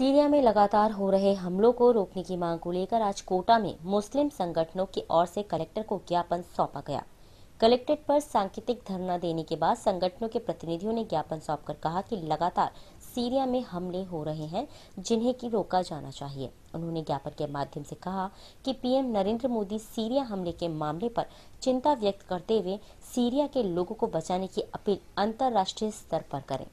Syria में लगातार हो रहे हमलों को रोकने की मांग को लेकर आज कोटा में मुस्लिम संगठनों की ओर से कलेक्टर को ज्ञापन सौंपा गया कलेक्ट्रेट पर सांकेतिक धरना देने के बाद संगठनों के प्रतिनिधियों ने ज्ञापन सौंपकर कहा कि लगातार सीरिया में हमले हो रहे हैं जिन्हें की रोका जाना चाहिए उन्होंने ज्ञापन के माध्यम से कहा कि पीएम नरेंद्र मोदी सीरिया हमले के मामले पर चिंता व्यक्त करते हुए सीरिया के लोगों को बचाने की अपील अंतर्राष्ट्रीय स्तर पर करें